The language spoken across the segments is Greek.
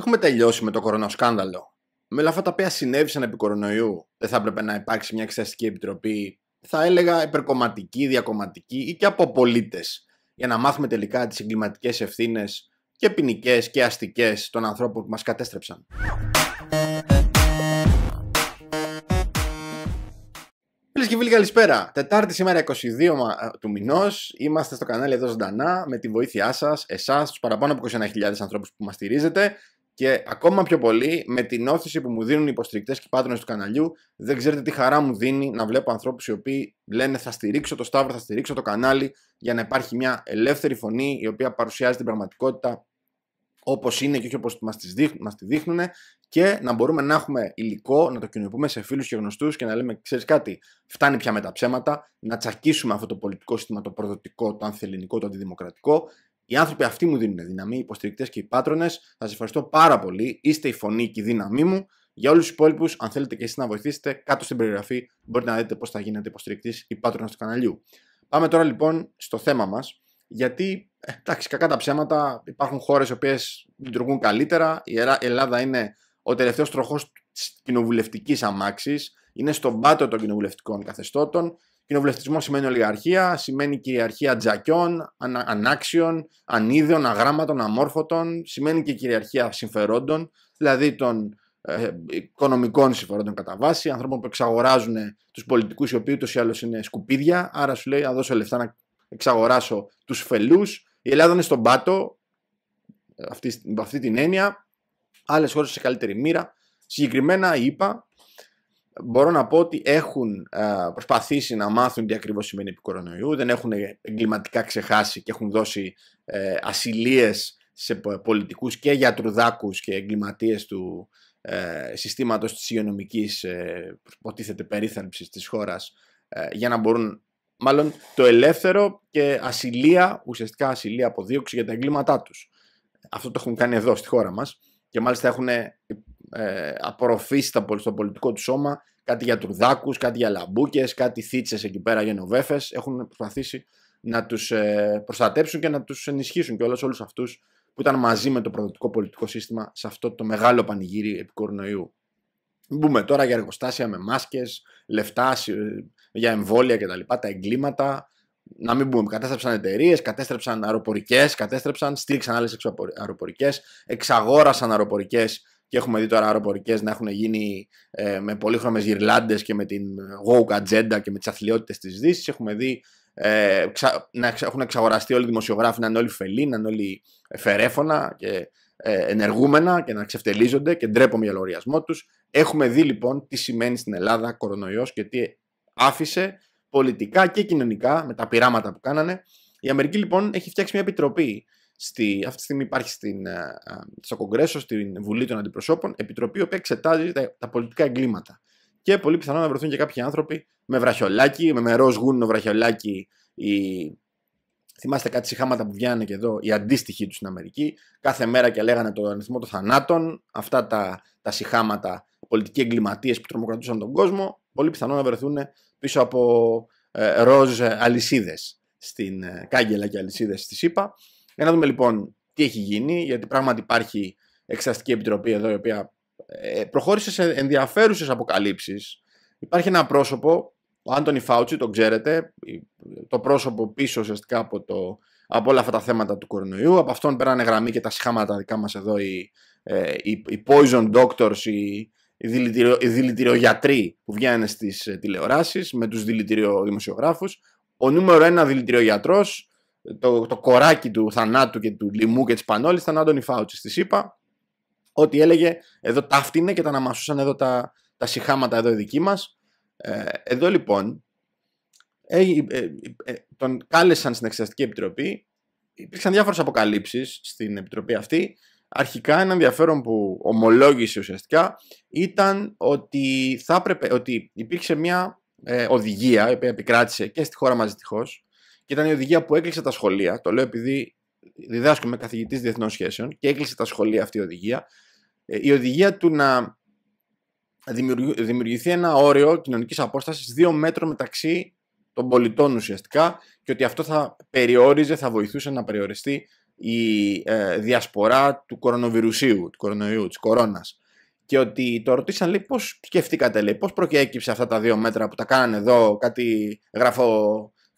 Έχουμε τελειώσει με το κορονοσκάνδαλο. Με όλα αυτά τα οποία συνέβησαν επί κορονοϊού, δεν θα έπρεπε να υπάρξει μια εξεταστική επιτροπή, θα έλεγα υπερκομματική, διακομματική ή και από πολίτες, για να μάθουμε τελικά τις εγκληματικές ευθύνες και ποινικές και αστικές των ανθρώπων που μας κατέστρεψαν. Φίλες και κύριοι, καλησπέρα. Τετάρτη σήμερα 22 ε, του μηνός. Είμαστε στο κανάλι εδώ ζωντανά με τη βοήθειά σας, εσάς, τους παραπάνω από 21.000 ανθρώπους που μας στηρίζετε. Και ακόμα πιο πολύ με την όθηση που μου δίνουν οι υποστηρικτές και οι πάτρονες του καναλιού, δεν ξέρετε τι χαρά μου δίνει να βλέπω ανθρώπους οι οποίοι λένε θα στηρίξω το Σταύρο, θα στηρίξω το κανάλι, για να υπάρχει μια ελεύθερη φωνή η οποία παρουσιάζει την πραγματικότητα όπως είναι και όχι όπως μας τη δείχνουν και να μπορούμε να έχουμε υλικό, να το κοινοποιούμε σε φίλους και γνωστούς και να λέμε: Ξέρεις κάτι, φτάνει πια με τα ψέματα, να τσακίσουμε αυτό το πολιτικό σύστημα, το προδοτικό, το ανθεληνικό, το αντιδημοκρατικό οι άνθρωποι αυτοί μου δίνουν δύναμη, οι υποστηρικτές και οι πάτρονες. Θα σας ευχαριστώ πάρα πολύ. Είστε η φωνή και η δύναμή μου. Για όλους τους υπόλοιπους, αν θέλετε και εσείς να βοηθήσετε, κάτω στην περιγραφή μπορείτε να δείτε πώς θα γίνετε υποστηρικτής ή πάτρονας του καναλιού. Πάμε τώρα λοιπόν στο θέμα μας. Γιατί, ε, εντάξει, κακά τα ψέματα, υπάρχουν χώρες οι οποίες λειτουργούν καλύτερα. Η Ελλάδα είναι ο τελευταίος τροχός της κοινοβουλευτικής αμάξης. Είναι στον πάτο των κοινοβουλευτικών καθεστώτων. Κοινοβουλευτισμός σημαίνει ολιγαρχία, σημαίνει κυριαρχία τζακιών, ανάξιων, ανίδεων, αγράμματων, αμόρφωτων, σημαίνει και κυριαρχία συμφερόντων, δηλαδή των ε, οικονομικών συμφερόντων κατά βάση, ανθρώπων που εξαγοράζουν τους πολιτικούς οι οποίοι ούτως ή άλλως είναι σκουπίδια. Άρα σου λέει, να δώσω λεφτά να εξαγοράσω τους φελούς. Η Ελλάδα είναι στον πάτο, ε, αυτή, αυτή την έννοια. Άλλες χώρες σε καλύτερη μοίρα. Συγκεκριμένα, είπα μπορώ να πω ότι έχουν ε, προσπαθήσει να μάθουν τι ακριβώς σημαίνει επί κορονοϊού, δεν έχουν εγκληματικά ξεχάσει και έχουν δώσει ε, ασυλίες σε πολιτικούς και γιατρουδάκους και εγκληματίες του ε, συστήματος της υγειονομικής υποτίθεται περίθαλψης της χώρας για να μπορούν μάλλον το ελεύθερο και ασυλία, ουσιαστικά ασυλία αποδίωξη για τα εγκλήματά τους. Αυτό το έχουν κάνει εδώ στη χώρα μας και μάλιστα έχουν ε, απορροφήσει στο πολιτικό του σώμα κάτι για τουρδάκους, κάτι για λαμπούκες, κάτι θίτσες εκεί πέρα για νοβέφες. Έχουν προσπαθήσει να τους ε, προστατέψουν και να τους ενισχύσουν και όλους αυτούς αυτούς που ήταν μαζί με το προδοτικό πολιτικό σύστημα σε αυτό το μεγάλο πανηγύρι επί κορονοϊού. Μπούμε τώρα για εργοστάσια με μάσκες, λεφτά ε, για εμβόλια κτλ. Τα, τα εγκλήματα, να μην πούμε, Κατέστρεψαν εταιρείες, κατέστρεψαν αεροπορικές, κατέστρεψαν, στήριξαν άλλες αεροπορικές, εξαγόρασαν αεροπορικές και έχουμε δει τώρα αεροπορικές να έχουν γίνει ε, με πολύχρωμες γυρλάντες και με την woke ατζέντα και με τις αθλειότητες της Δύσης. Έχουμε δει ε, να έχουν εξαγοραστεί όλοι οι δημοσιογράφοι να είναι όλοι φελοί, να είναι όλοι φερέφωνα και ε, ενεργούμενα και να ξεφτελίζονται και ντρέπομαι για λογαριασμό τους. Έχουμε δει λοιπόν τι σημαίνει στην Ελλάδα κορονοϊός και τι άφησε πολιτικά και κοινωνικά με τα πειράματα που κάνανε. Η Αμερική λοιπόν έχει φτιάξει μια επιτροπή Στη, αυτή τη στιγμή υπάρχει στην, ε, ε, στο Κογκρέσο, στην Βουλή των Αντιπροσώπων, επιτροπή που εξετάζει τα, πολιτικά εγκλήματα. Και πολύ πιθανό να βρεθούν και κάποιοι άνθρωποι με βραχιολάκι, με ροζ γούνινο βραχιολάκι, οι... θυμάστε κάτι συχάματα που βγαίνανε και εδώ, οι αντίστοιχοι τους στην Αμερική. Κάθε μέρα και λέγανε τον αριθμό των θανάτων, αυτά τα, τα συχάματα, πολιτικοί εγκληματίες που τρομοκρατούσαν τον κόσμο, πολύ πιθανό να βρεθούν πίσω από ε, ροζ αλυσίδες στην κάγκελα και αλυσίδες στη ΣΥΠΑ. Για να δούμε λοιπόν τι έχει γίνει, γιατί πράγματι υπάρχει εξαστική επιτροπή εδώ η οποία ε, προχώρησε σε ενδιαφέρουσες αποκαλύψεις. Υπάρχει ένα πρόσωπο, ο Άντωνι Φάουτσι, τον ξέρετε, το πρόσωπο πίσω ουσιαστικά από, το, όλα αυτά τα θέματα του κορονοϊού. Από αυτόν πέρανε γραμμή και τα σχάματα δικά μας εδώ οι, ε, οι, οι poison doctors, οι, οι, δηλητηριο, δηλητηριογιατροί που βγαίνουν στις ε, τηλεοράσεις με τους δηλητηριοδημοσιογράφους. Ο νούμερο ένα δηλητηριογιατρός, το, το κοράκι του θανάτου και του λιμού και της πανόλης ήταν ο Άντωνι Της είπα ότι έλεγε εδώ ταύτινε και τα αναμασούσαν εδώ τα, τα συχάματα εδώ οι δικοί μας. Ε, εδώ λοιπόν ε, ε, ε, τον κάλεσαν στην Εξεταστική Επιτροπή. Υπήρξαν διάφορες αποκαλύψεις στην Επιτροπή αυτή. Αρχικά ένα ενδιαφέρον που ομολόγησε ουσιαστικά ήταν ότι, θα ότι υπήρξε μια οδηγία η οποία επικράτησε και στη χώρα μας δυστυχώς και ήταν η οδηγία που έκλεισε τα σχολεία. Το λέω επειδή διδάσκομαι καθηγητής διεθνών σχέσεων και έκλεισε τα σχολεία αυτή η οδηγία. Ε, η οδηγία του να δημιουργηθεί ένα όριο κοινωνικής απόστασης δύο μέτρων μεταξύ των πολιτών ουσιαστικά και ότι αυτό θα περιόριζε, θα βοηθούσε να περιοριστεί η ε, διασπορά του κορονοβιρουσίου, του κορονοϊού, της κορώνας. Και ότι το ρωτήσαν, λέει, πώς σκεφτήκατε, λέει, πώς προκέκυψε αυτά τα δύο μέτρα που τα κάνανε εδώ, κάτι γράφω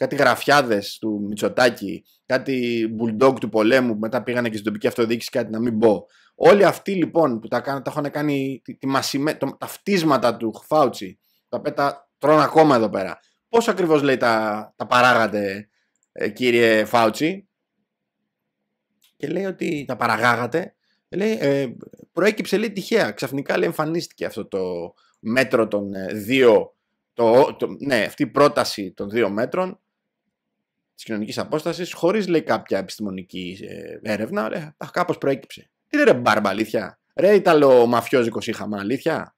κάτι γραφιάδες του Μητσοτάκη, κάτι bulldog του πολέμου που μετά πήγανε και στην τοπική αυτοδιοίκηση, κάτι να μην πω. Όλοι αυτοί λοιπόν που τα, τα έχουν κάνει τη, μασιμέ, τα φτίσματα του Φάουτσι, τα πέτα τρώνε ακόμα εδώ πέρα. Πώς ακριβώς λέει τα, τα παράγατε, ε, κύριε Φάουτσι, και λέει ότι τα παραγάγατε. Λέει, ε, προέκυψε λέει τυχαία. Ξαφνικά λέει, εμφανίστηκε αυτό το μέτρο των ε, δύο. Το, ναι, αυτή η πρόταση των δύο μέτρων της κοινωνικής απόστασης, χωρίς λέει κάποια επιστημονική ε, έρευνα. Ρε, κάπως προέκυψε. Τι ρε μπάρμπα, αλήθεια. Ρε Ιταλο μαφιόζικο αλήθεια.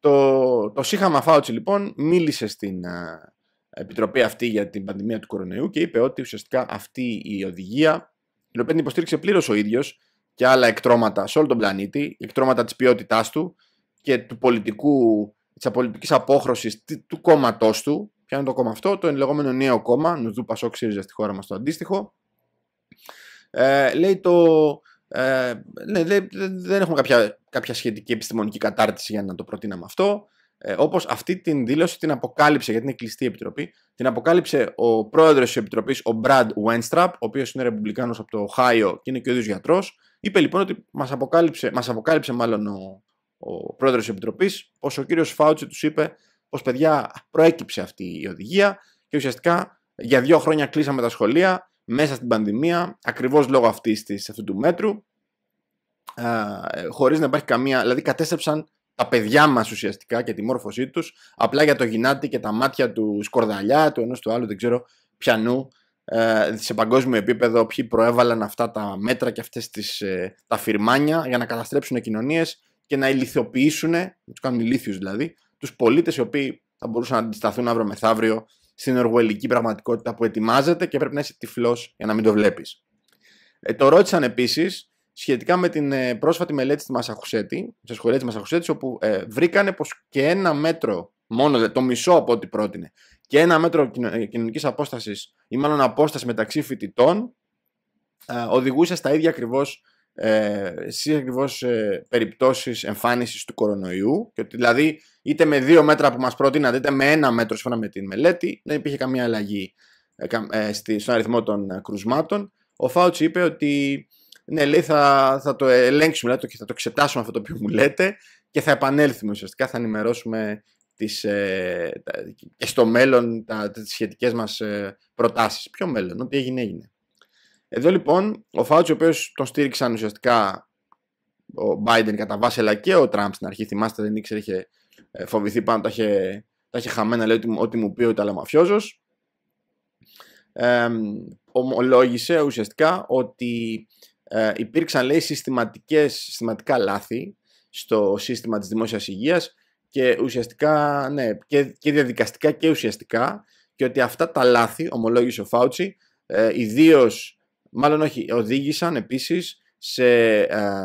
Το, το σύγχαμα Φάουτσι λοιπόν μίλησε στην επιτροπή αυτή για την πανδημία του κορονοϊού και είπε ότι ουσιαστικά αυτή η οδηγία, η οποία την υποστήριξε πλήρως ο ίδιος και άλλα εκτρώματα σε όλο τον πλανήτη, εκτρώματα της ποιότητάς του και του πολιτικού, της του κόμματός του Ποια είναι το κόμμα αυτό, το λεγόμενο νέο κόμμα, Νουζού Πασόκ ΣΥΡΙΖΑ στη χώρα μας το αντίστοιχο. Ε, λέει το. Ε, ναι, δεν έχουμε κάποια, κάποια σχετική επιστημονική κατάρτιση για να το προτείναμε αυτό. Ε, Όπως αυτή την δήλωση την αποκάλυψε, γιατί είναι κλειστή η επιτροπή, την αποκάλυψε ο πρόεδρος της επιτροπής, ο Μπραντ Wenstrap, ο οποίος είναι ρεπουμπλικάνος από το Ohio και είναι και ο ίδιος γιατρός. Είπε λοιπόν ότι μας αποκάλυψε, μας αποκάλυψε μάλλον ο, ο πρόεδρος της επιτροπής, πως ο κύριος Φάουτσι τους είπε πως παιδιά προέκυψε αυτή η οδηγία και ουσιαστικά για δύο χρόνια κλείσαμε τα σχολεία μέσα στην πανδημία, ακριβώς λόγω αυτής της, αυτού του μέτρου, α, ε, χωρίς να υπάρχει καμία, δηλαδή κατέστρεψαν τα παιδιά μας ουσιαστικά και τη μόρφωσή τους, απλά για το γυνάτι και τα μάτια του σκορδαλιά, του ενός του άλλου, δεν ξέρω πιανού, ε, σε παγκόσμιο επίπεδο ποιοι προέβαλαν αυτά τα μέτρα και αυτές ε, τα φυρμάνια για να καταστρέψουν κοινωνίες και να ηλικιοποιήσουν, να τους κάνουν ηλίθιους δηλαδή, τους πολίτες οι οποίοι θα μπορούσαν να αντισταθούν αύριο μεθαύριο στην οργουελική πραγματικότητα που ετοιμάζεται και πρέπει να είσαι τυφλός για να μην το βλέπεις. Ε, το ρώτησαν επίσης σχετικά με την ε, πρόσφατη μελέτη στη Μασαχουσέτη, σε σχολεία της Μασαχουσέτης, όπου ε, βρήκανε πως και ένα μέτρο, μόνο το μισό από ό,τι πρότεινε, και ένα μέτρο ε, κοινωνικής απόστασης ή μάλλον απόσταση μεταξύ φοιτητών οδηγούσε στα ίδια ακριβώς ε, σε ακριβώς ε, περιπτώσεις εμφάνισης του κορονοϊού και ότι δηλαδή είτε με δύο μέτρα που μας προτείνατε, είτε με ένα μέτρο σύμφωνα με την μελέτη δεν υπήρχε καμία αλλαγή ε, ε στη, στον αριθμό των κρουσμάτων ο Φάουτσι είπε ότι ναι λέει θα, θα το ελέγξουμε και θα το εξετάσουμε αυτό το οποίο μου λέτε και θα επανέλθουμε ουσιαστικά θα ενημερώσουμε τις, ε, και στο μέλλον τα, τις σχετικές μας ε, προτάσεις ποιο μέλλον, ό,τι έγινε έγινε εδώ λοιπόν ο Φάουτσι, ο οποίος τον στήριξαν ουσιαστικά ο Biden κατά αλλά και ο Τραμπ στην αρχή, θυμάστε δεν ήξερε, είχε ε, φοβηθεί πάνω, τα είχε, τα είχε χαμένα, λέει ότι, ότι μου πει ο Ιταλαμαφιόζο. ομολόγησε ουσιαστικά ότι ε, υπήρξαν λέει συστηματικές, συστηματικά λάθη στο σύστημα της δημόσιας υγείας και ουσιαστικά, ναι, και, και διαδικαστικά και ουσιαστικά και ότι αυτά τα λάθη, ομολόγησε ο Φάουτσι, ε, ιδίως μάλλον όχι, οδήγησαν επίσης σε ε,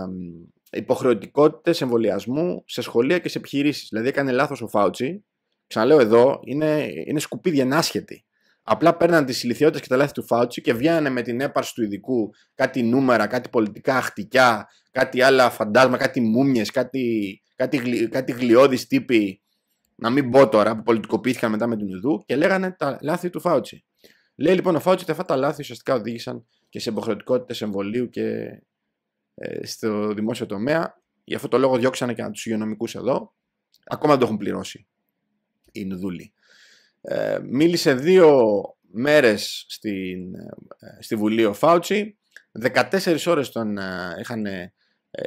υποχρεωτικότητες εμβολιασμού σε σχολεία και σε επιχειρήσεις. Δηλαδή έκανε λάθος ο Φάουτσι, ξαναλέω εδώ, είναι, είναι σκουπίδια ενάσχετη. Απλά παίρναν τις ηλικιότητες και τα λάθη του Φάουτσι και βγαίνανε με την έπαρση του ειδικού κάτι νούμερα, κάτι πολιτικά χτυκιά, κάτι άλλα φαντάσμα, κάτι μούμιες, κάτι, κάτι, τύποι, να μην πω τώρα, που πολιτικοποιήθηκαν μετά με τον Ιδού και λέγανε τα λάθη του Φάουτσι. Λέει λοιπόν ο Φάουτσι ότι αυτά τα λάθη ουσιαστικά οδήγησαν και σε υποχρεωτικότητες εμβολίου και ε, στο δημόσιο τομέα. Γι' αυτό το λόγο διώξανε και τους υγειονομικούς εδώ. Ακόμα δεν το έχουν πληρώσει οι Ινδούλοι. Ε, μίλησε δύο μέρες ε, στη Βουλή ο Φάουτσι. 14 ώρες τον είχαν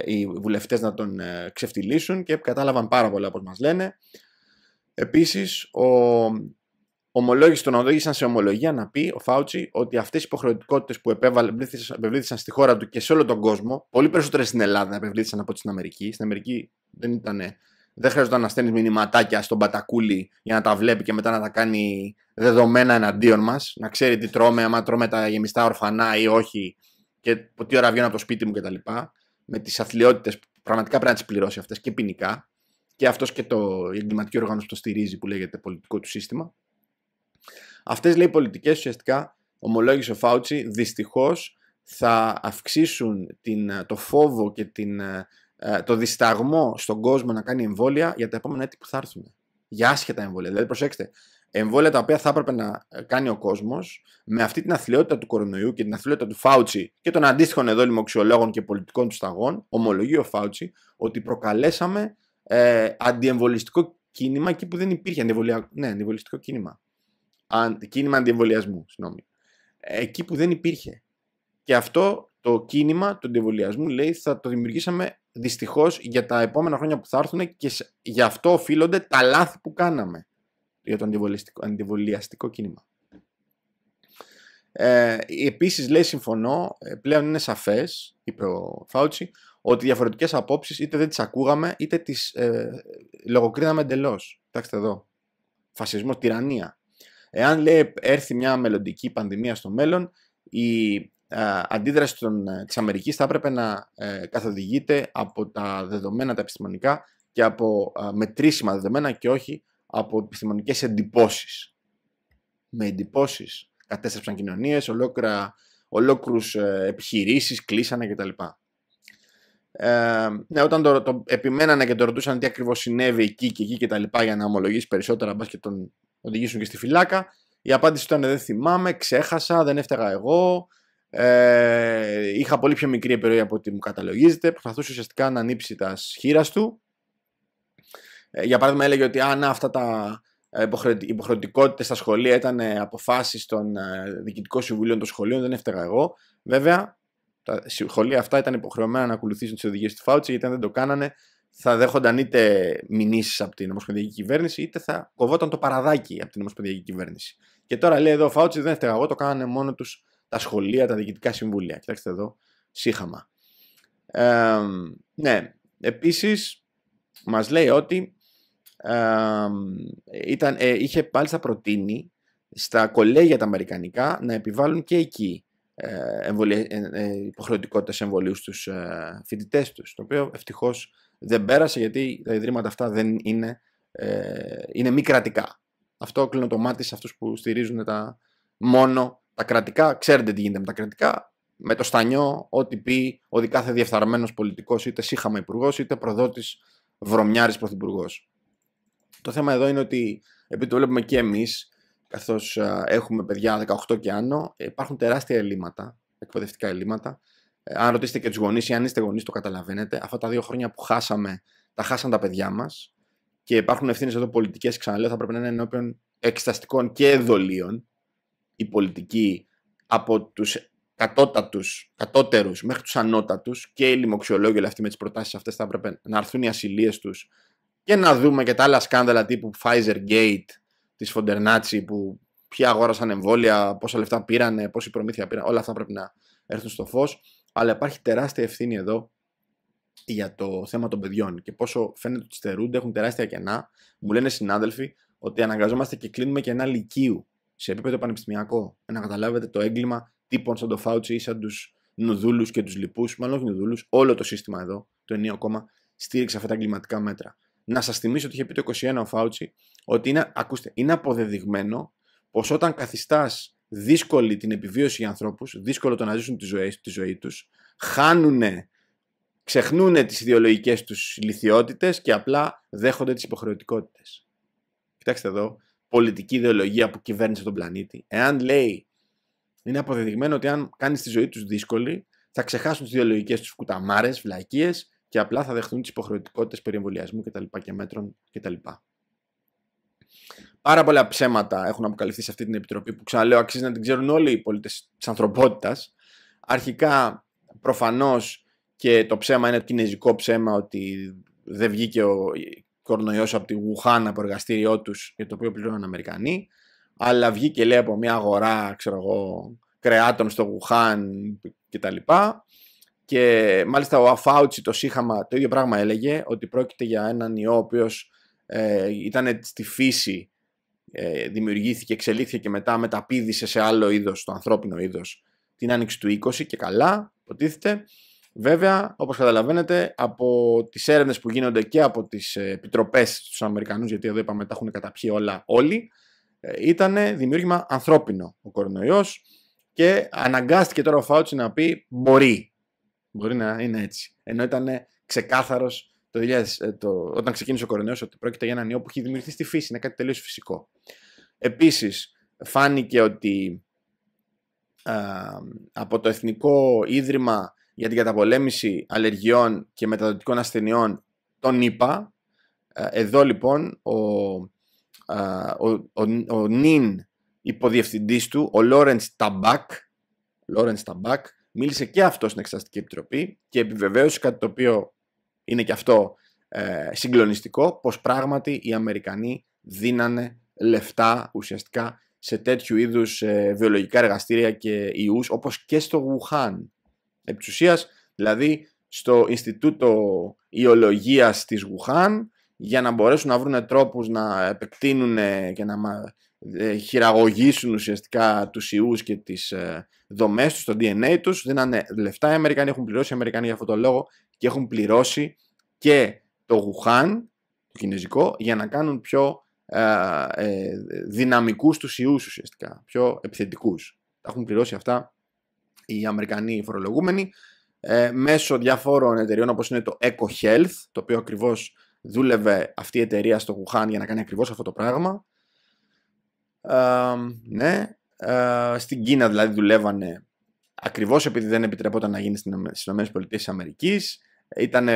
οι βουλευτές να τον ξεφτυλίσουν και κατάλαβαν πάρα πολλά όπως μας λένε. Επίσης, ο ομολόγησε, τον οδήγησαν σε ομολογία να πει ο Φάουτσι ότι αυτές οι υποχρεωτικότητες που επευλήθησαν στη χώρα του και σε όλο τον κόσμο, πολύ περισσότερες στην Ελλάδα επευλήθησαν από ό,τι στην Αμερική. Στην Αμερική δεν ήταν. Δεν χρειαζόταν να στέλνεις μηνυματάκια στον πατακούλι για να τα βλέπει και μετά να τα κάνει δεδομένα εναντίον μας, να ξέρει τι τρώμε, άμα τρώμε τα γεμιστά ορφανά ή όχι, και τι ώρα βγαίνω από το σπίτι μου κτλ. Με τις αθλειότητες που πραγματικά πρέπει να τις πληρώσει αυτές και ποινικά. Και αυτός και το εγκληματική οργάνωση που το στηρίζει, που λέγεται πολιτικό του σύστημα. Αυτές λέει πολιτικές ουσιαστικά, ομολόγησε ο Φάουτσι, δυστυχώς θα αυξήσουν την, ε, το φόβο και την, ε, ε, το δισταγμό στον κόσμο να κάνει εμβόλια για τα επόμενα έτη που θα έρθουν. Για άσχετα εμβόλια. Δηλαδή, προσέξτε, εμβόλια τα οποία θα έπρεπε να κάνει ο κόσμος με αυτή την αθλειότητα του κορονοϊού και την αθλειότητα του Φάουτσι και των αντίστοιχων εδώ λοιμοξιολόγων και πολιτικών του σταγών, ομολογεί ο Φάουτσι ότι προκαλέσαμε ε, αντιεμβολιστικό κίνημα εκεί που δεν υπήρχε αντιβολιστικό ναι, κίνημα αν, κίνημα αντιεμβολιασμού. Ε, εκεί που δεν υπήρχε. Και αυτό το κίνημα του αντιεμβολιασμού λέει θα το δημιουργήσαμε δυστυχώς για τα επόμενα χρόνια που θα έρθουν και γι' αυτό οφείλονται τα λάθη που κάναμε για το αντιβολιαστικό κίνημα. Ε, Επίσης, λέει, συμφωνώ, ε, πλέον είναι σαφές, είπε ο Φάουτσι, ότι διαφορετικές απόψεις είτε δεν τις ακούγαμε είτε τις ε, λογοκρίναμε εντελώς. Κοιτάξτε εδώ. Φασισμός, τυραννία. Εάν λέει, έρθει μια μελλοντική πανδημία στο μέλλον, η αντίδραση των, ε, της Αμερικής θα έπρεπε να ε, καθοδηγείται από τα δεδομένα τα επιστημονικά και από μετρήσιμα δεδομένα και όχι από επιστημονικές εντυπώσεις. Με εντυπώσεις κατέστρεψαν κοινωνίες, ολόκληρα, ολόκληρους ε, επιχειρήσεις, κλείσανε κτλ. Ε, ναι, όταν το, το, επιμένανε και το ρωτούσαν τι ακριβώς συνέβη εκεί και εκεί και τα λοιπά για να ομολογήσει περισσότερα, μπας και τον οδηγήσουν και στη φυλάκα, η απάντηση ήταν δεν θυμάμαι, ξέχασα, δεν έφταιγα εγώ. Ε, είχα πολύ πιο μικρή επιρροή από ό,τι μου καταλογίζεται. Προσπαθούσε ουσιαστικά να ανήψει τα σχήρα του. Ε, για παράδειγμα, έλεγε ότι αν αυτά τα ε, υποχρεωτικότητες στα σχολεία ήταν ε, αποφάσεις των διοικητικών συμβουλίων των σχολείων, δεν έφταιγα εγώ. Βέβαια, τα σχολεία αυτά ήταν υποχρεωμένα να ακολουθήσουν τις οδηγίες του Φάουτσι, γιατί αν δεν το κάνανε, θα δέχονταν είτε μηνύσεις από την Ομοσπονδιακή Κυβέρνηση, είτε θα κοβόταν το παραδάκι από την Ομοσπονδιακή Κυβέρνηση. Και τώρα λέει εδώ ο Φάουτσι, δεν έφταιγα εγώ, το κάνανε μόνο τους τα σχολεία, τα διοικητικά συμβούλια. Κοιτάξτε εδώ, σύχαμα. Ε, ναι, επίσης μας λέει ότι ε, ήταν, ε, είχε προτείνει στα κολέγια τα Αμερικανικά να επιβάλλουν και εκεί ε, ε, ε, υποχρεωτικότητας εμβολίου στους φοιτητές τους, το οποίο ευτυχώς δεν πέρασε γιατί τα ιδρύματα αυτά δεν είναι, είναι μη κρατικά. Αυτό κλείνω το μάτι σε αυτούς που στηρίζουν τα, μόνο τα κρατικά. Ξέρετε τι γίνεται με τα κρατικά. Με το στανιό, ό,τι πει ότι κάθε διεφθαρμένος πολιτικός, είτε σύχαμα υπουργός, είτε προδότης βρωμιάρης πρωθυπουργός. Το θέμα εδώ είναι ότι επειδή το βλέπουμε και εμείς, καθώς έχουμε παιδιά 18 και άνω, ε, υπάρχουν τεράστια ελλείμματα, εκπαιδευτικά ελλείμματα. Ε, αν ρωτήσετε και τους γονείς, ή αν είστε γονείς, το καταλαβαίνετε, αυτά τα δύο χρόνια που χάσαμε, τα χάσαν τα παιδιά μας. και υπάρχουν ευθύνες εδώ πολιτικές, ξαναλέω, θα πρέπει να είναι ενώπιον εξεταστικών και εδωλίων η πολιτική από τους κατώτατους, κατώτερους μέχρι τους ανώτατους και οι λοιμοξιολόγοι όλοι αυτοί με τις προτάσεις αυτές θα έπρεπε να έρθουν οι ασυλίες τους και να δούμε και τα άλλα σκάνδαλα τύπου Pfizer Gate της Φοντερνάτσι που ποια αγόρασαν εμβόλια, πόσα λεφτά πήραν, πόση προμήθεια πήραν, όλα αυτά πρέπει να έρθουν στο φως. Αλλά υπάρχει τεράστια ευθύνη εδώ για το θέμα των παιδιών και πόσο φαίνεται ότι στερούνται, έχουν τεράστια κενά. Μου λένε συνάδελφοι ότι αναγκαζόμαστε και κλείνουμε κενά λυκείου σε επίπεδο πανεπιστημιακό. Να καταλάβετε το έγκλημα τύπων σαν το Φάουτσι ή σαν τους νουδούλους και τους λοιπούς, μάλλον όχι νουδούλους, όλο το σύστημα εδώ, το ενίο κόμμα, στήριξε αυτά τα εγκληματικά μέτρα να σας θυμίσω ότι είχε πει το 21 ο Φάουτσι, ότι είναι, ακούστε, είναι αποδεδειγμένο πως όταν καθιστάς δύσκολη την επιβίωση για ανθρώπους, δύσκολο το να ζήσουν τη ζωή, τη ζωή τους, χάνουν, ξεχνούν τις ιδεολογικές τους λιθιότητες και απλά δέχονται τις υποχρεωτικότητες. Κοιτάξτε εδώ, πολιτική ιδεολογία που κυβέρνησε τον πλανήτη. Εάν λέει, είναι αποδεδειγμένο ότι αν κάνεις τη ζωή τους δύσκολη, θα ξεχάσουν τις ιδεολογικές τους κουταμάρες, βλακίες και απλά θα δεχτούν τις υποχρεωτικότητες περί εμβολιασμού κτλ. και μέτρων κτλ. Πάρα πολλά ψέματα έχουν αποκαλυφθεί σε αυτή την επιτροπή που ξαναλέω αξίζει να την ξέρουν όλοι οι πολίτες της ανθρωπότητας. Αρχικά, προφανώς και το ψέμα είναι το κινέζικο ψέμα ότι δεν βγήκε ο κορονοϊός από τη Γουχάν από εργαστήριό τους για το οποίο πληρώναν Αμερικανοί αλλά βγήκε λέει από μια αγορά ξέρω εγώ, κρεάτων στο Γουχάν και τα και μάλιστα ο Αφάουτσι το το ίδιο πράγμα έλεγε, ότι πρόκειται για έναν ιό ο οποίος ε, ήταν στη φύση, ε, δημιουργήθηκε, εξελίχθηκε και μετά μεταπίδησε σε άλλο είδος, το ανθρώπινο είδος, την άνοιξη του 20 και καλά, υποτίθεται. Βέβαια, όπως καταλαβαίνετε, από τις έρευνες που γίνονται και από τις ε, επιτροπές στους Αμερικανούς, γιατί εδώ είπαμε τα έχουν καταπιεί όλα όλοι, ε, ήταν δημιούργημα ανθρώπινο ο κορονοϊός και αναγκάστηκε τώρα ο Φάουτσι να πει μπορεί Μπορεί να είναι έτσι. Ενώ ήταν ξεκάθαρος το, ε, το, όταν ξεκίνησε ο κορονοϊός ότι πρόκειται για έναν ιό που έχει δημιουργηθεί στη φύση. Είναι κάτι τελείως φυσικό. Επίσης, φάνηκε ότι α, από το Εθνικό Ίδρυμα για την Καταπολέμηση Αλλεργιών και Μεταδοτικών Ασθενειών τον είπα. Ε, εδώ λοιπόν ο, α, ο, ο, ο νυν υποδιευθυντής του, ο Λόρενς Ταμπάκ, Λόρενς Ταμπάκ Μίλησε και αυτό στην Εξεταστική Επιτροπή και επιβεβαίωσε κάτι το οποίο είναι και αυτό ε, συγκλονιστικό, πως πράγματι οι Αμερικανοί δίνανε λεφτά ουσιαστικά σε τέτοιου είδους ε, βιολογικά εργαστήρια και ιούς, όπως και στο Γουχάν. Επί δηλαδή στο Ινστιτούτο Ιολογίας της Γουχάν, για να μπορέσουν να βρουν τρόπους να επεκτείνουν και να ε, χειραγωγήσουν ουσιαστικά τους ιούς και τις ε, δομές τους, το DNA τους. είναι λεφτά οι Αμερικανοί, έχουν πληρώσει οι Αμερικανοί για αυτόν τον λόγο και έχουν πληρώσει και το Γουχάν, το κινέζικο, για να κάνουν πιο ε, ε, δυναμικούς τους ιούς ουσιαστικά, πιο επιθετικούς. Τα έχουν πληρώσει αυτά οι Αμερικανοί φορολογούμενοι μέσω διαφόρων εταιριών όπως είναι το EcoHealth, το οποίο ακριβώς δούλευε αυτή η εταιρεία στο Wuhan για να κάνει ακριβώς αυτό το πράγμα. Ε, ναι, ε, στην Κίνα δηλαδή δουλεύανε ακριβώς επειδή δεν επιτρεπόταν να γίνει στις ΗΠΑ ήταν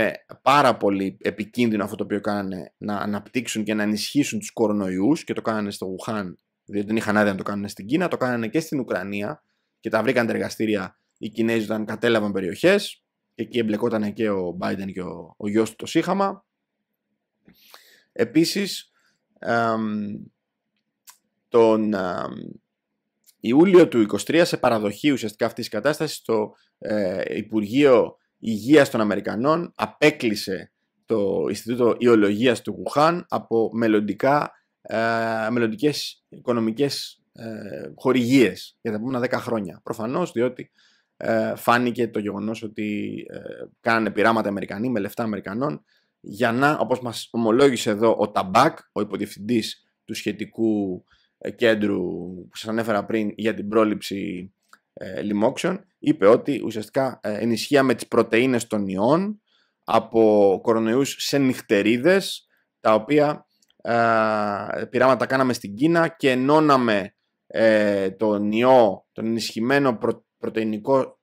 πάρα πολύ επικίνδυνο αυτό το οποίο κάνανε να αναπτύξουν και να ενισχύσουν τους κορονοϊούς και το κάνανε στο Wuhan διότι δεν είχαν άδεια να το κάνουν στην Κίνα, το κάνανε και στην Ουκρανία και τα βρήκαν τα εργαστήρια οι Κινέζοι όταν κατέλαβαν περιοχές και εκεί εμπλεκόταν και ο Biden και ο, ο γιος του το Σύχαμα Επίσης, τον Ιούλιο του 23 σε παραδοχή ουσιαστικά αυτής της κατάστασης το ε, Υπουργείο Υγείας των Αμερικανών απέκλεισε το Ινστιτούτο Ιολογίας του Γουχάν από μελλοντικά, ε, μελλοντικές οικονομικές ε, χορηγίες για τα επόμενα 10 χρόνια. Προφανώς διότι ε, φάνηκε το γεγονός ότι ε, κάνανε πειράματα Αμερικανοί με λεφτά Αμερικανών για να, όπως μας ομολόγησε εδώ ο Ταμπάκ, ο υποδιευθυντής του σχετικού ε, κέντρου που σας ανέφερα πριν για την πρόληψη ε, είπε ότι ουσιαστικά ε, ενισχύαμε τις πρωτεΐνες των ιών από κορονοϊούς σε νυχτερίδες, τα οποία ε, πειράματα κάναμε στην Κίνα και ενώναμε το ε, τον ιό, τον ενισχυμένο πρωτεϊνικό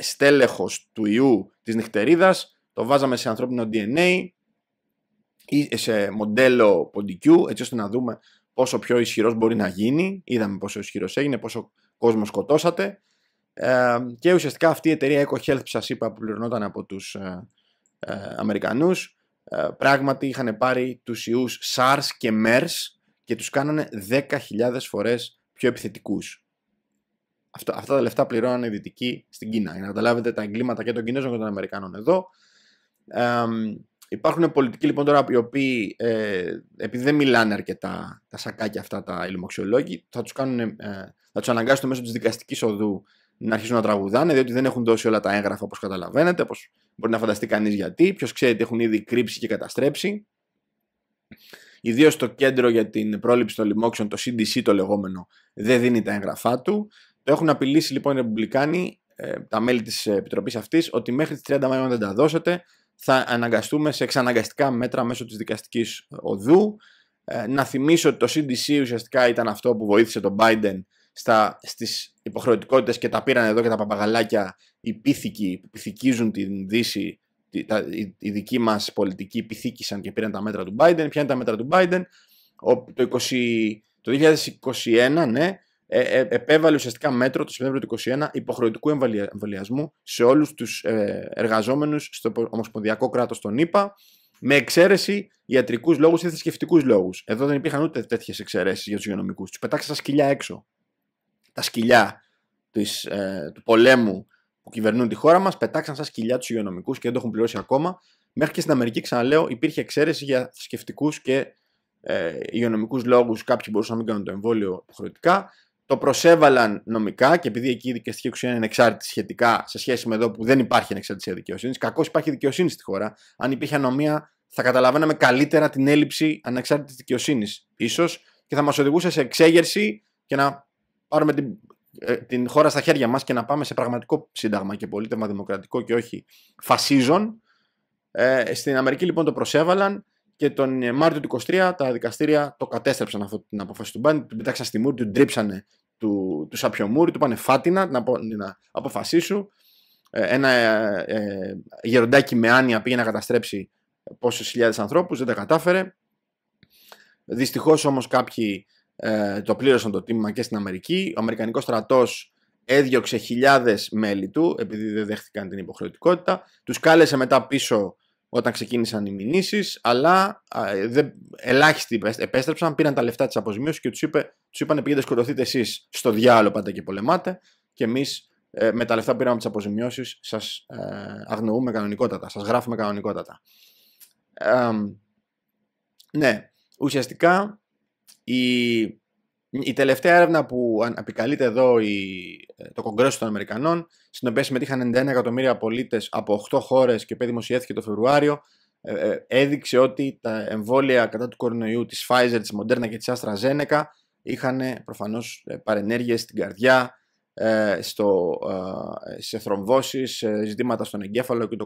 στέλεχος του ιού της νυχτερίδας το βάζαμε σε ανθρώπινο DNA ή σε μοντέλο ποντικού, έτσι ώστε να δούμε πόσο πιο ισχυρός μπορεί να γίνει. Είδαμε πόσο ισχυρός έγινε, πόσο κόσμο σκοτώσατε. Ε, και ουσιαστικά αυτή η εταιρεία EcoHealth που σας είπα που πληρωνόταν από τους ε, ε, Αμερικανούς, ε, πράγματι είχαν πάρει τους ιούς SARS και MERS και τους κάνανε 10.000 φορές πιο επιθετικούς. αυτά τα λεφτά πληρώνανε οι δυτικοί στην Κίνα. Για να καταλάβετε τα εγκλήματα και των Κινέζων και των Αμερικανών εδώ. Ε, υπάρχουν πολιτικοί λοιπόν τώρα οι οποίοι ε, επειδή δεν μιλάνε αρκετά τα σακάκια αυτά τα ηλμοξιολόγοι θα τους, ε, θα τους αναγκάσουν μέσω της δικαστικής οδού να αρχίσουν να τραγουδάνε, διότι δεν έχουν δώσει όλα τα έγγραφα όπως καταλαβαίνετε, όπως μπορεί να φανταστεί κανείς γιατί. Ποιος ξέρει τι έχουν ήδη κρύψει και καταστρέψει. Ιδίως το κέντρο για την πρόληψη των λοιμόξεων, το CDC το λεγόμενο, δεν δίνει τα έγγραφά του. Το έχουν απειλήσει λοιπόν οι Ρεπουμπλικάνοι, ε, τα μέλη της επιτροπής αυτής, ότι μέχρι τις 30 Μαΐου δεν τα δώσετε, θα αναγκαστούμε σε εξαναγκαστικά μέτρα μέσω της δικαστικής οδού. Ε, να θυμίσω ότι το CDC ουσιαστικά ήταν αυτό που βοήθησε τον Biden στα, στις υποχρεωτικότητες και τα πήραν εδώ και τα παπαγαλάκια οι πίθηκοι που πιθηκίζουν την Δύση, τα, οι, δικοί μας πολιτικοί πυθίκησαν και πήραν τα μέτρα του Biden. Ποια είναι τα μέτρα του Biden. το, 20, το 2021, ναι, ε, ε, επέβαλε ουσιαστικά μέτρο το Σεπτέμβριο του 2021 υποχρεωτικού εμβολιασμού σε όλους τους ε, εργαζόμενους στο Ομοσπονδιακό κράτος των ΗΠΑ, με εξαίρεση ιατρικούς λόγους ή θρησκευτικούς λόγους. Εδώ δεν υπήρχαν ούτε τέτοιες εξαιρέσεις για τους υγειονομικούς. Τους πετάξα σκυλιά έξω. Τα σκυλιά της, του πολέμου που κυβερνούν τη χώρα μας πετάξαν σαν σκυλιά τους υγειονομικούς και δεν το έχουν πληρώσει ακόμα. Μέχρι και στην Αμερική, ξαναλέω, υπήρχε εξαίρεση για θρησκευτικούς και ε, υγειονομικούς λόγους. Κάποιοι μπορούσαν να μην κάνουν το εμβόλιο υποχρεωτικά το προσέβαλαν νομικά και επειδή εκεί η δικαστική εξουσία είναι ανεξάρτητη σχετικά σε σχέση με εδώ που δεν υπάρχει ανεξαρτησία δικαιοσύνης, κακώς υπάρχει δικαιοσύνη στη χώρα. Αν υπήρχε ανομία, θα καταλαβαίναμε καλύτερα την έλλειψη ανεξάρτητης δικαιοσύνης, ίσως, και θα μας οδηγούσε σε εξέγερση και να πάρουμε την, ε, την χώρα στα χέρια μας και να πάμε σε πραγματικό σύνταγμα και πολίτευμα δημοκρατικό και όχι φασίζων. Ε, στην Αμερική λοιπόν το προσέβαλαν και τον Μάρτιο του 23 τα δικαστήρια το κατέστρεψαν αυτή την απόφαση του Μπάνι, την πετάξαν στη μούρη, την τρίψανε του, του Σαπιομούρη, του πάνε φάτινα, να, να αποφασίσουν. Ε, ένα ε, ε, γεροντάκι με άνοια πήγε να καταστρέψει πόσες χιλιάδες ανθρώπους, δεν τα κατάφερε. Δυστυχώς όμως κάποιοι ε, το πλήρωσαν το τίμημα και στην Αμερική. Ο Αμερικανικός στρατός έδιωξε χιλιάδες μέλη του, επειδή δεν δέχτηκαν την υποχρεωτικότητα. Τους κάλεσε μετά πίσω όταν ξεκίνησαν οι μηνύσεις, αλλά ε, δεν, ελάχιστοι επέστρεψαν, πήραν τα λεφτά της αποζημίωσης και τους, είπε, τους είπαν πήγαινε, σκοτωθείτε εσείς στο διάλογο πάντα και πολεμάτε και εμείς ε, με τα λεφτά που πήραμε τις αποζημιώσει, σας ε, αγνοούμε κανονικότατα, σας γράφουμε κανονικότατα. ναι, ουσιαστικά η η τελευταία έρευνα που επικαλείται εδώ η, ε, το Κογκρέσο των Αμερικανών, στην οποία συμμετείχαν 91 εκατομμύρια πολίτες από 8 χώρες και οποία δημοσιεύθηκε το Φεβρουάριο, ε, ε, έδειξε ότι τα εμβόλια κατά του κορονοϊού της Pfizer, της Moderna και της AstraZeneca είχαν προφανώ παρενέργειες στην καρδιά, στο, σε θρομβώσεις, σε ζητήματα στον εγκέφαλο και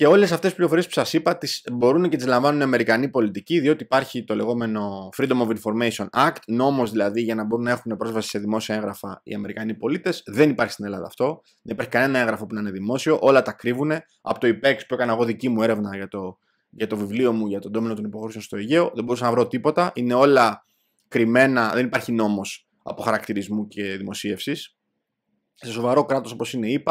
και όλες αυτές τις πληροφορίες που σας είπα τις μπορούν και τις λαμβάνουν οι Αμερικανοί πολιτικοί, διότι υπάρχει το λεγόμενο Freedom of Information Act, νόμος δηλαδή για να μπορούν να έχουν πρόσβαση σε δημόσια έγγραφα οι Αμερικανοί πολίτες. Δεν υπάρχει στην Ελλάδα αυτό. Δεν υπάρχει κανένα έγγραφο που να είναι δημόσιο. Όλα τα κρύβουν. Από το IPEX που έκανα εγώ δική μου έρευνα για το, για το βιβλίο μου για τον τόμενο των υποχρεώσεων στο Αιγαίο, δεν μπορούσα να βρω τίποτα. Είναι όλα κρυμμένα. Δεν υπάρχει νόμος από χαρακτηρισμού και δημοσίευσης. Σε σοβαρό κράτος όπως είναι η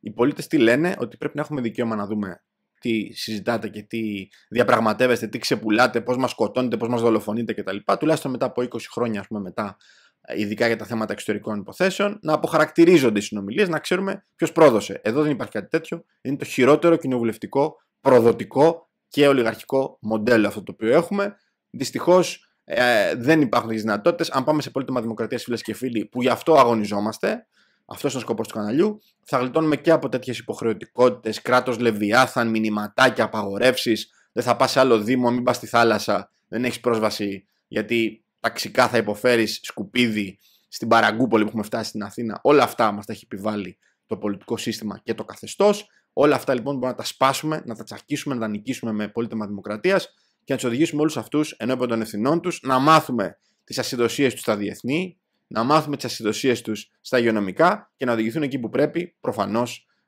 οι πολίτε τι λένε, ότι πρέπει να έχουμε δικαίωμα να δούμε τι συζητάτε και τι διαπραγματεύεστε, τι ξεπουλάτε, πώς μας σκοτώνετε, πώς μας δολοφονείτε κτλ. Τουλάχιστον μετά από 20 χρόνια ας πούμε, μετά, ε, ειδικά για τα θέματα εξωτερικών υποθέσεων, να αποχαρακτηρίζονται οι συνομιλίες, να ξέρουμε ποιος πρόδωσε. Εδώ δεν υπάρχει κάτι τέτοιο. Είναι το χειρότερο κοινοβουλευτικό, προδοτικό και ολιγαρχικό μοντέλο αυτό το οποίο έχουμε. Δυστυχώς ε, δεν υπάρχουν τις δυνατότητες. Αν πάμε σε πολύτιμα δημοκρατία, φίλες και φίλοι, που γι' αυτό αγωνιζόμαστε, αυτός είναι ο σκοπός του καναλιού. Θα γλιτώνουμε και από τέτοιες υποχρεωτικότητες, κράτος λεβιάθαν, μηνυματάκια, απαγορεύσεις. Δεν θα πας σε άλλο δήμο, μην πας στη θάλασσα, δεν έχεις πρόσβαση γιατί ταξικά θα υποφέρεις σκουπίδι στην Παραγκούπολη που έχουμε φτάσει στην Αθήνα. Όλα αυτά μας τα έχει επιβάλει το πολιτικό σύστημα και το καθεστώς. Όλα αυτά λοιπόν μπορούμε να τα σπάσουμε, να τα τσακίσουμε, να τα νικήσουμε με πολίτευμα δημοκρατίας και να τους οδηγήσουμε όλους αυτούς ενώπιον των ευθυνών τους να μάθουμε τις ασυνδοσίε τους στα διεθνή, να μάθουμε τις ασυνδοσίε τους στα υγειονομικά και να οδηγηθούν εκεί που πρέπει, προφανώς,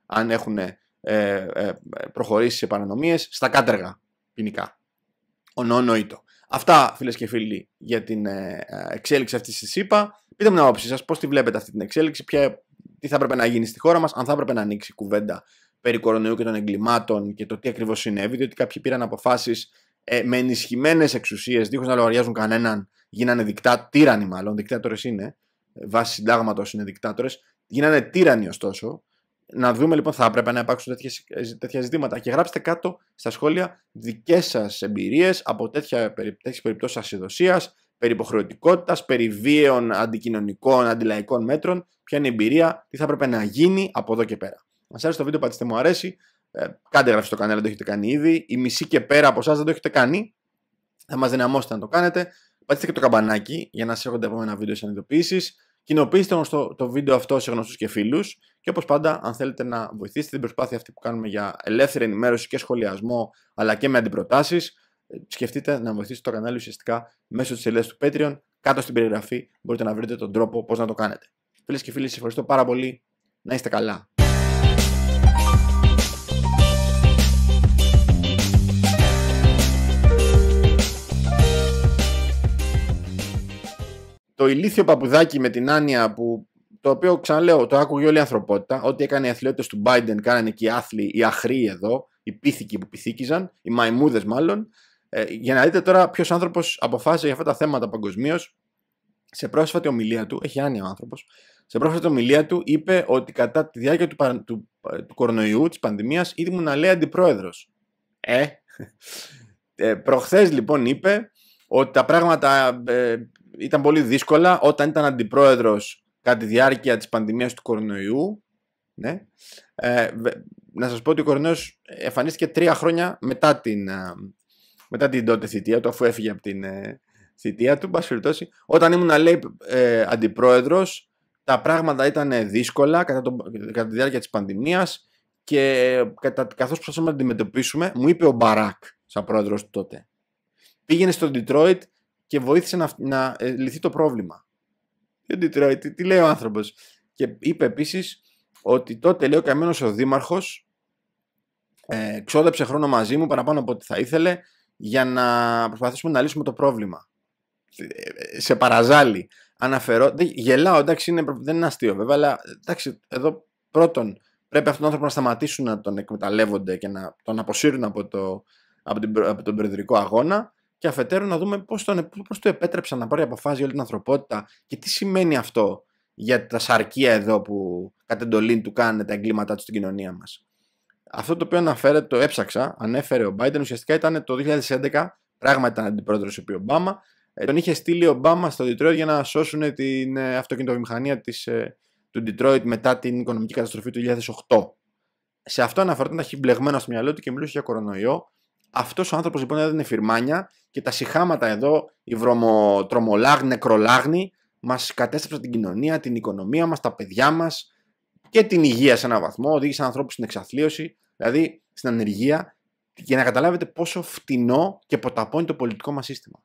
αν έχουν ε, ε προχωρήσει σε παρανομίες, στα κάτεργα ποινικά. Ονοείτο. Αυτά, φίλες και φίλοι, για την ε, εξέλιξη αυτής της ΣΥΠΑ. Πείτε μου την άποψή σας, πώς τη βλέπετε αυτή την εξέλιξη, ποια, τι θα έπρεπε να γίνει στη χώρα μας, αν θα έπρεπε να ανοίξει κουβέντα περί κορονοϊού και των εγκλημάτων και το τι ακριβώς συνέβη, διότι κάποιοι πήραν αποφάσεις ε, με ενισχυμένες εξουσίες, δίχως να λογαριάζουν κανέναν, γίνανε δικτά, τύρανοι μάλλον, δικτάτορες είναι, βάσει συντάγματος είναι δικτάτορες. γίνανε τύρανοι ωστόσο. Να δούμε λοιπόν, θα έπρεπε να υπάρξουν τέτοια, ε, ζητήματα. Και γράψτε κάτω στα σχόλια δικές σας εμπειρίες από τέτοια περιπτώσεις ασυδοσίας, περί υποχρεωτικότητας, περί βίαιων αντικοινωνικών, αντιλαϊκών μέτρων. Ποια είναι η εμπειρία, τι θα έπρεπε να γίνει από εδώ και πέρα. Αν σα άρεσε το βίντεο, πατήστε μου αρέσει. Ε, κάντε γράψτε στο κανάλι, δεν το έχετε κάνει ήδη. Η μισή και πέρα από εσάς δεν το έχετε κάνει. Θα μας δυναμώσετε να το κάνετε. Πατήστε και το καμπανάκι για να έρχονται επόμενα βίντεο σαν ειδοποιήσεις. Κοινοποιήστε όμως το, το βίντεο αυτό σε γνωστούς και φίλους. και όπως πάντα αν θέλετε να βοηθήσετε την προσπάθεια αυτή που κάνουμε για ελεύθερη ενημέρωση και σχολιασμό αλλά και με αντιπροτάσεις. Ε, σκεφτείτε να βοηθήσετε το κανάλι ουσιαστικά μέσω της σελίδας του Patreon κάτω στην περιγραφή μπορείτε να βρείτε τον τρόπο πώς να το κάνετε. Φίλες και φίλοι, σας ευχαριστώ πάρα πολύ. Να είστε καλά. το ηλίθιο παπουδάκι με την άνοια που το οποίο ξαναλέω, το άκουγε όλη η ανθρωπότητα. Ό,τι έκανε οι αθλητέ του Biden, κάνανε και οι άθλοι, οι αχροί εδώ, οι πίθηκοι που πυθίκιζαν, οι μαϊμούδες μάλλον. Ε, για να δείτε τώρα ποιος άνθρωπος αποφάσισε για αυτά τα θέματα παγκοσμίως. Σε πρόσφατη ομιλία του, έχει άνοια ο άνθρωπος, σε πρόσφατη ομιλία του είπε ότι κατά τη διάρκεια του, του, ε, του, κορονοϊού, της πανδημίας, ήμουν να λέει αντιπρόεδρος. Ε. ε Προχθές λοιπόν είπε ότι τα πράγματα ε, ήταν πολύ δύσκολα όταν ήταν αντιπρόεδρος κατά τη διάρκεια της πανδημίας του κορονοϊού. Ναι. Ε, να σας πω ότι ο κορονοϊός εμφανίστηκε τρία χρόνια μετά την, ε, μετά την τότε θητεία του, αφού έφυγε από την ε, θητεία του. περιπτώσει, όταν ήμουν λέει, ε, αντιπρόεδρος, τα πράγματα ήταν δύσκολα κατά, το, κατά τη διάρκεια της πανδημίας και κατά, καθώς προσπαθούμε να αντιμετωπίσουμε, μου είπε ο Μπαράκ, σαν πρόεδρος του τότε. Πήγαινε στο Detroit και βοήθησε να, να ε, λυθεί το πρόβλημα. Και τι, τι, τι λέει ο άνθρωπος. Και είπε επίσης ότι τότε λέει ο καμένο ο δήμαρχος ε, ξόδεψε χρόνο μαζί μου παραπάνω από ό,τι θα ήθελε για να προσπαθήσουμε να λύσουμε το πρόβλημα. Ε, ε, σε παραζάλι. Αναφερώ. γελάω, εντάξει, είναι, δεν είναι αστείο βέβαια, αλλά εντάξει, εδώ πρώτον πρέπει αυτόν τον άνθρωπο να σταματήσουν να τον εκμεταλλεύονται και να τον αποσύρουν από, το, από, από τον προεδρικό αγώνα και αφετέρου να δούμε πώς, τον, πώς του επέτρεψαν να πάρει αποφάσει όλη την ανθρωπότητα και τι σημαίνει αυτό για τα σαρκία εδώ που κατ' εντολή του κάνουν τα εγκλήματά τους στην κοινωνία μας. Αυτό το οποίο αναφέρεται, το έψαξα, ανέφερε ο Biden ουσιαστικά ήταν το 2011, πράγμα ήταν αντιπρόεδρος ο Ομπάμα, ε, τον είχε στείλει ο Ομπάμα στο Detroit για να σώσουν την ε, αυτοκινητοβιομηχανία της, ε, του Detroit μετά την οικονομική καταστροφή του 2008. Σε αυτό αναφερόταν, έχει χιμπλεγμένο στο μυαλό του και μιλούσε για κορονοϊό αυτός ο άνθρωπος λοιπόν είναι φυρμάνια και τα συχάματα εδώ, η βρωμοτρομολάγνοι, νεκρολάγνοι, μα κατέστρεψαν την κοινωνία, την οικονομία μας, τα παιδιά μας και την υγεία σε έναν βαθμό. Οδήγησαν ανθρώπους στην εξαθλίωση, δηλαδή στην ανεργία. Για να καταλάβετε πόσο φτηνό και ποταπώνει το πολιτικό μας σύστημα.